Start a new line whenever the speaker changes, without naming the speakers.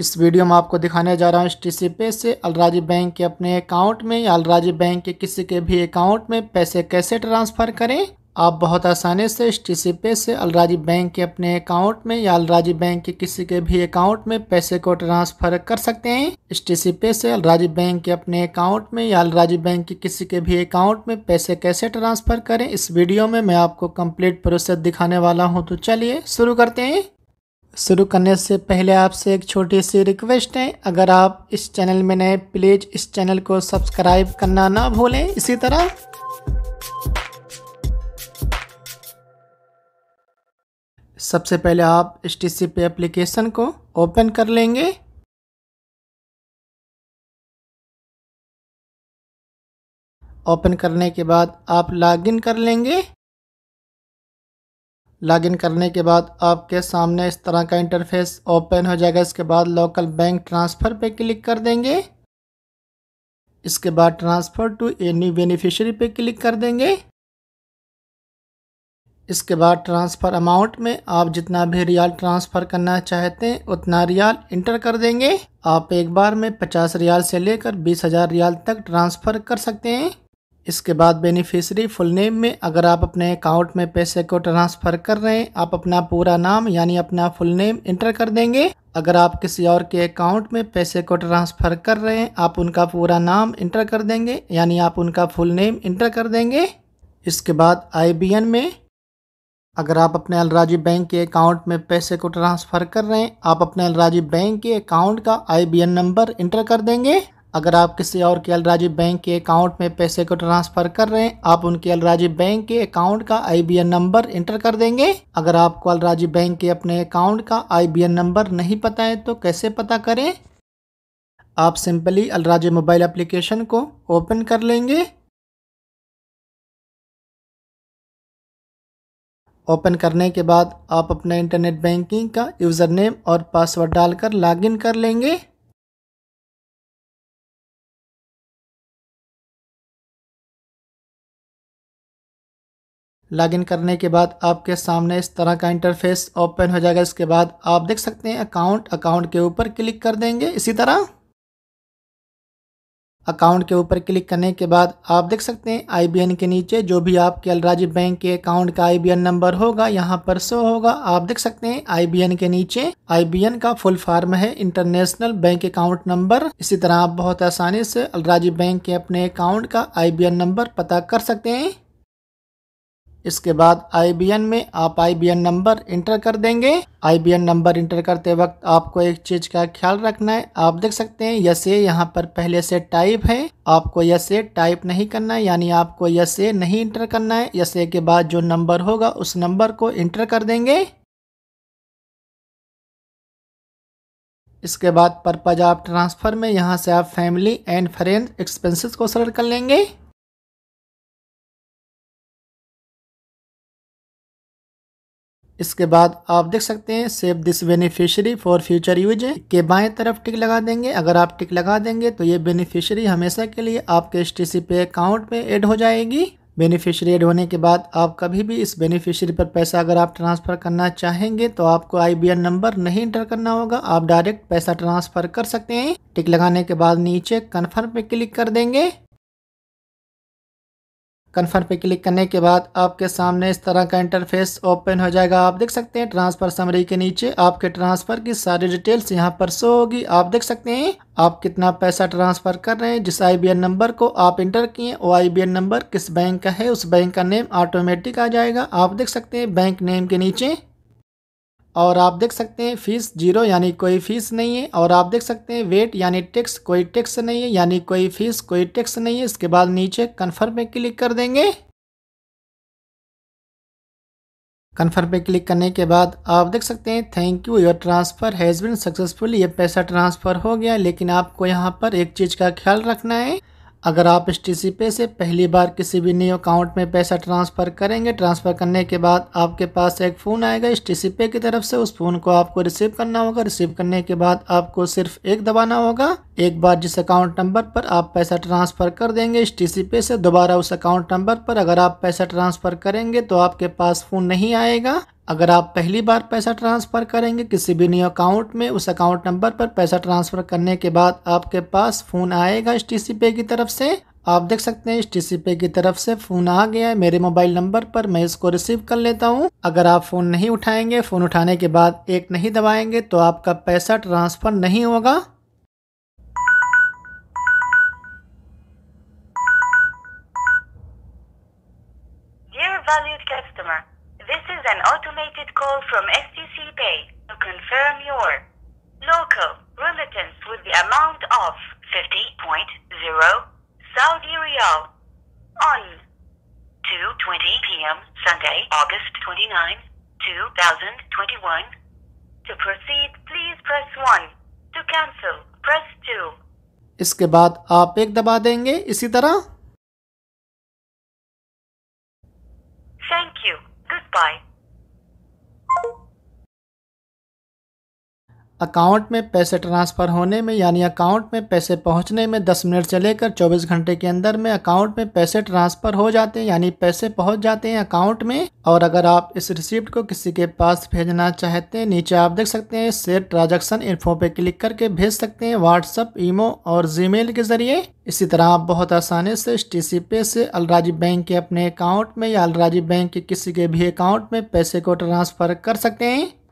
इस वीडियो में आपको दिखाने जा रहा हूँ एस टी सी पे से अलराजी बैंक के अपने अकाउंट में या अलराजी बैंक के किसी के भी अकाउंट में पैसे कैसे ट्रांसफ़र करें आप बहुत आसानी से एस टी सी पे से अलराजी बैंक के अपने अकाउंट में या अलराजी बैंक के किसी के भी अकाउंट में पैसे को ट्रांसफ़र कर सकते हैं एस टी सी पे से अलराजी बैंक के अपने अकाउंट में या अलराजी बैंक के किसी के भी अकाउंट में पैसे कैसे ट्रांसफ़र करें इस वीडियो में मैं आपको कम्प्लीट प्रोसेस दिखाने वाला हूँ तो चलिए शुरू करते हैं शुरू करने से पहले आपसे एक छोटी सी रिक्वेस्ट है अगर आप इस चैनल में नए प्लीज़ इस चैनल को सब्सक्राइब करना ना भूलें इसी तरह सबसे पहले आप एस टी सी पे एप्लीकेशन को ओपन कर लेंगे ओपन करने के बाद आप लॉगिन कर लेंगे लॉगिन करने के बाद आपके सामने इस तरह का इंटरफेस ओपन हो जाएगा इसके बाद लोकल बैंक ट्रांसफ़र पे क्लिक कर देंगे इसके बाद ट्रांसफ़र टू एनी बेनिफिशियरी पे क्लिक कर देंगे इसके बाद ट्रांसफ़र अमाउंट में आप जितना भी रियाल ट्रांसफ़र करना चाहते हैं उतना रियाल इंटर कर देंगे आप एक बार में पचास रियाल से लेकर बीस हज़ार रियाल तक ट्रांसफ़र कर सकते हैं इसके बाद बेनिफिशरी फुल नेम में अगर आप अपने अकाउंट में पैसे को ट्रांसफ़र कर रहे हैं आप अपना पूरा नाम यानी अपना फुल नेम इंटर कर देंगे अगर आप किसी और के अकाउंट में पैसे को ट्रांसफ़र कर रहे हैं आप उनका पूरा नाम इंटर कर देंगे यानी आप उनका फुल नेम इंटर कर देंगे इसके बाद आई में अगर आप अपने अलराजी बैंक के अकाउंट में पैसे को ट्रांसफ़र कर रहे हैं आप अपने अलराजी बैंक के अकाउंट का आई नंबर इंटर कर देंगे अगर आप किसी और के अलराजी बैंक के अकाउंट में पैसे को ट्रांसफ़र कर रहे हैं आप उनके अलराजी बैंक के अकाउंट का आई नंबर इंटर कर देंगे अगर आपको अलराजी बैंक के अपने अकाउंट का आई नंबर नहीं पता है तो कैसे पता करें आप सिंपली अलराजी मोबाइल एप्लीकेशन को ओपन कर लेंगे ओपन करने के बाद आप अपना इंटरनेट बैंकिंग का यूज़र नेम और पासवर्ड डालकर लॉगिन कर लेंगे लॉगिन करने के बाद आपके सामने इस तरह का इंटरफेस ओपन हो जाएगा इसके बाद आप देख सकते हैं अकाउंट अकाउंट के ऊपर क्लिक कर देंगे इसी तरह अकाउंट के ऊपर क्लिक करने के बाद आप देख सकते हैं आईबीएन के नीचे जो भी आपके अलराजी बैंक के अकाउंट का आईबीएन नंबर होगा यहाँ पर शो होगा आप देख सकते हैं आईबीएन के नीचे आईबीएन का फुल फॉर्म है इंटरनेशनल बैंक अकाउंट नंबर इसी तरह आप बहुत आसानी से अलराजी बैंक के अपने अकाउंट का आईबीएन नंबर पता कर सकते हैं इसके बाद आई में आप आई नंबर इंटर कर देंगे आई नंबर इंटर करते वक्त आपको एक चीज का ख्याल रखना है आप देख सकते हैं यस ए यहाँ पर पहले से टाइप है आपको यस ए टाइप नहीं करना है यानी आपको यस ए नहीं इंटर करना है यस ए के बाद जो नंबर होगा उस नंबर को इंटर कर देंगे इसके बाद पर्पज आप ट्रांसफ़र में यहाँ से आप फैमिली एंड फ्रेंड एक्सपेंसिस को सरल कर लेंगे इसके बाद आप देख सकते हैं save this beneficiary for future use के बाएं तरफ टिक लगा देंगे अगर आप टिक लगा देंगे तो ये बेनिफिशियरी हमेशा के लिए आपके एस पे अकाउंट में ऐड हो जाएगी बेनिफिशियरी ऐड होने के बाद आप कभी भी इस बेनिफिशियरी पर पैसा अगर आप ट्रांसफ़र करना चाहेंगे तो आपको एन नंबर नहीं इंटर करना होगा आप डायरेक्ट पैसा ट्रांसफ़र कर सकते हैं टिक लगाने के बाद नीचे कन्फर्म पे क्लिक कर देंगे कन्फर्म पे क्लिक करने के बाद आपके सामने इस तरह का इंटरफेस ओपन हो जाएगा आप देख सकते हैं ट्रांसफ़र समरी के नीचे आपके ट्रांसफ़र की सारी डिटेल्स यहाँ पर शो होगी आप देख सकते हैं आप कितना पैसा ट्रांसफ़र कर रहे हैं जिस आई नंबर को आप इंटर किए वो आई नंबर किस बैंक का है उस बैंक का नेम ऑटोमेटिक आ जाएगा आप देख सकते हैं बैंक नेम के नीचे और आप देख सकते हैं फ़ीस जीरो यानी कोई फ़ीस नहीं है और आप देख सकते हैं वेट यानी टैक्स कोई टैक्स नहीं है यानी कोई फ़ीस कोई टैक्स नहीं है इसके बाद नीचे कन्फर्म पे क्लिक कर देंगे कन्फर्म पे क्लिक करने के बाद आप देख सकते हैं thank you your transfer has been successful ये पैसा ट्रांसफ़र हो गया लेकिन आपको यहाँ पर एक चीज़ का ख्याल रखना है अगर आप एस टी पे से पहली बार किसी भी न्यू अकाउंट में पैसा ट्रांसफ़र करेंगे ट्रांसफ़र करने के बाद आपके पास एक फ़ोन आएगा एस टी पे की तरफ से उस फ़ोन को आपको रिसीव करना होगा रिसीव करने के बाद आपको सिर्फ एक दबाना होगा एक बार जिस अकाउंट नंबर पर आप पैसा ट्रांसफ़र कर देंगे एस टी पे से दोबारा उस अकाउंट नंबर पर अगर आप पैसा ट्रांसफ़र करेंगे तो आपके पास फ़ोन नहीं आएगा अगर आप पहली बार पैसा ट्रांसफ़र करेंगे किसी भी न्यू अकाउंट में उस अकाउंट नंबर पर पैसा ट्रांसफ़र करने के बाद आपके पास फ़ोन आएगा एस टी पे की तरफ से आप देख सकते हैं एस टी पे की तरफ से फ़ोन आ गया है मेरे मोबाइल नंबर पर मैं इसको रिसीव कर लेता हूं अगर आप फ़ोन नहीं उठाएंगे फ़ोन उठाने के बाद एक नहीं दबाएंगे तो आपका पैसा ट्रांसफ़र नहीं होगा automated call from STC Pay to confirm your local remittance with the amount of 50.0 Saudi rial on 2.20 p.m. Sunday, August 29, 2021. To proceed, please press 1. To cancel, press 2. इसके बाद आप एक दबा देंगे इसी तरह thank you good bye account में पैसे ट्रांसफ़र होने में यानी अकाउंट में पैसे पहुंचने में 10 मिनट से लेकर 24 घंटे के अंदर में अकाउंट में पैसे ट्रांसफ़र हो जाते हैं यानी पैसे पहुंच जाते हैं अकाउंट में और अगर आप इस रिसिप्ट को किसी के पास भेजना चाहते हैं नीचे आप देख सकते हैं शेयर ट्रांजेक्शन इन्फो पे क्लिक करके भेज सकते हैं व्हाट्सअप ईमो और जी के जरिए इसी तरह आप बहुत आसानी से एस टी पे से अलराजी बैंक के अपने अकाउंट में या अलराजी बैंक के किसी के भी अकाउंट में पैसे को ट्रांसफ़र कर सकते हैं